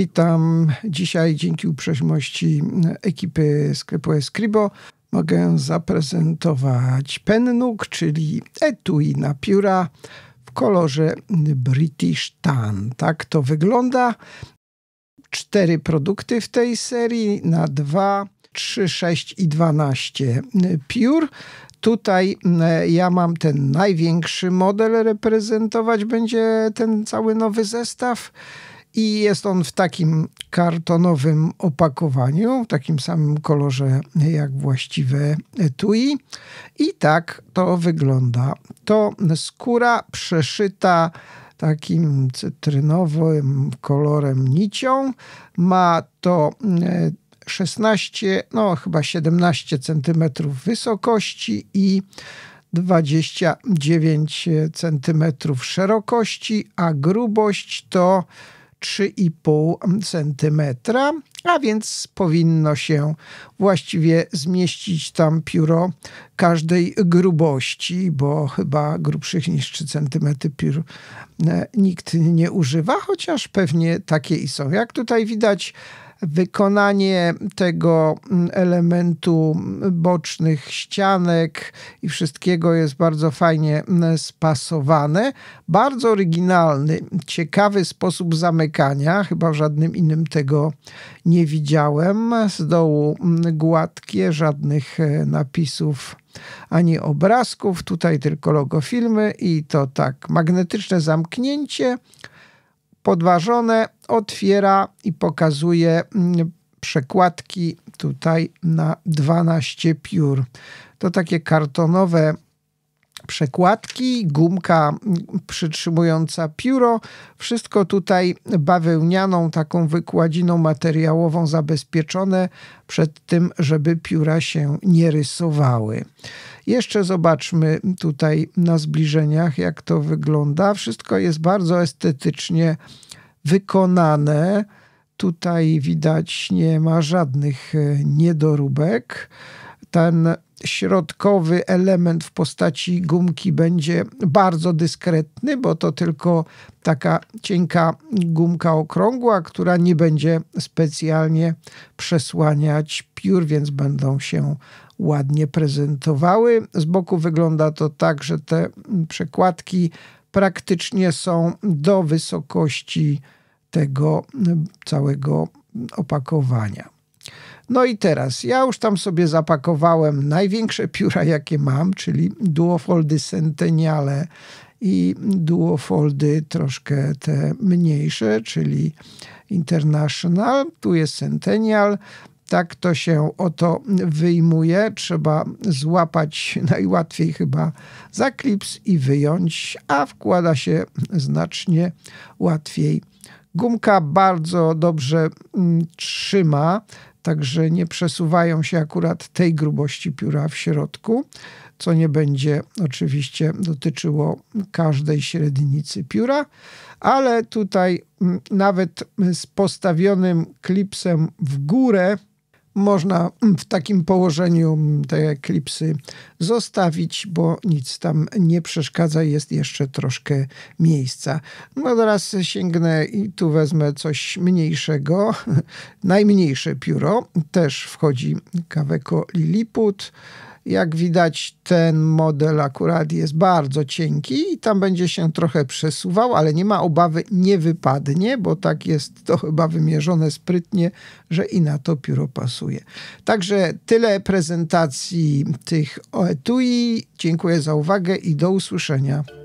Witam dzisiaj dzięki uprzejmości ekipy sklepu Escribo. Mogę zaprezentować pennuk, czyli etui na pióra w kolorze British Tan. Tak to wygląda. Cztery produkty w tej serii na 2, 3, 6 i 12 piór. Tutaj e, ja mam ten największy model reprezentować będzie ten cały nowy zestaw i jest on w takim kartonowym opakowaniu, w takim samym kolorze jak właściwe tui. I tak to wygląda. To skóra przeszyta takim cytrynowym kolorem nicią. Ma to 16, e, no chyba 17 cm wysokości i 29 cm szerokości, a grubość to 3,5 cm, a więc powinno się właściwie zmieścić tam pióro każdej grubości, bo chyba grubszych niż 3 cm piór e, nikt nie używa, chociaż pewnie takie i są. Jak tutaj widać, wykonanie tego mm, elementu mm, bocznych ścianek i wszystkiego jest bardzo fajnie mm, spasowane. Bardzo oryginalny, ciekawy sposób zamykania, chyba w żadnym innym tego nie widziałem. Z dołu gładkie, żadnych e, napisów ani obrazków, tutaj tylko logo filmy i to tak magnetyczne zamknięcie podważone, otwiera i pokazuje mm, przekładki tutaj na 12 piór. To takie kartonowe przekładki, gumka mm, przytrzymująca pióro. Wszystko tutaj bawełnianą, taką wykładziną materiałową zabezpieczone przed tym, żeby pióra się nie rysowały. Jeszcze zobaczmy tutaj na zbliżeniach, jak to wygląda. Wszystko jest bardzo estetycznie wykonane. Tutaj widać nie ma żadnych e, niedoróbek. Ten środkowy element w postaci gumki będzie bardzo dyskretny, bo to tylko taka cienka gumka okrągła, która nie będzie specjalnie przesłaniać piór, więc będą się ładnie prezentowały. Z boku wygląda to tak, że te przekładki praktycznie są do wysokości tego całego opakowania. No i teraz, ja już tam sobie zapakowałem największe pióra, jakie mam, czyli duofoldy Centeniale i duofoldy troszkę te mniejsze, czyli International, tu jest Centennial, tak to się oto wyjmuje. Trzeba złapać najłatwiej chyba za klips i wyjąć, a wkłada się znacznie łatwiej. Gumka bardzo dobrze mm, trzyma także nie przesuwają się akurat tej grubości pióra w środku, co nie będzie oczywiście dotyczyło każdej średnicy pióra, ale tutaj mm, nawet z postawionym klipsem w górę można w takim położeniu te eklipsy zostawić, bo nic tam nie przeszkadza, jest jeszcze troszkę miejsca. No teraz sięgnę i tu wezmę coś mniejszego, najmniejsze pióro, też wchodzi kaweko Lilliput. Jak widać, ten model akurat jest bardzo cienki i tam będzie się trochę przesuwał, ale nie ma obawy, nie wypadnie, bo tak jest to chyba wymierzone sprytnie, że i na to pióro pasuje. Także tyle prezentacji tych OETUI. Dziękuję za uwagę i do usłyszenia.